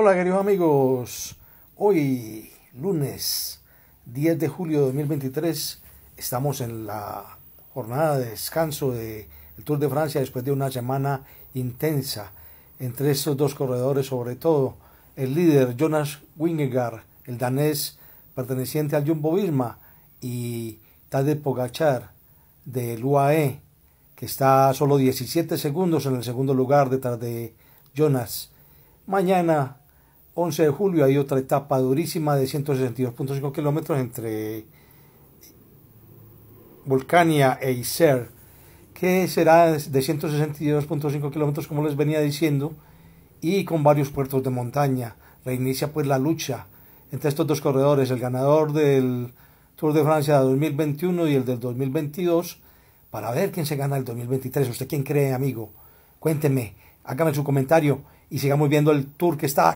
Hola queridos amigos, hoy lunes 10 de julio de 2023 estamos en la jornada de descanso del Tour de Francia después de una semana intensa entre esos dos corredores sobre todo el líder Jonas Wingegaard, el danés perteneciente al Jumbo Visma y Tadej Pogachar del UAE que está solo 17 segundos en el segundo lugar detrás de Jonas. Mañana 11 de julio hay otra etapa durísima de 162.5 kilómetros entre Volcania e Iser, que será de 162.5 kilómetros, como les venía diciendo, y con varios puertos de montaña. Reinicia pues la lucha entre estos dos corredores, el ganador del Tour de Francia de 2021 y el del 2022, para ver quién se gana el 2023. ¿Usted quién cree, amigo? Cuénteme, hágame su comentario y sigamos viendo el tour que está.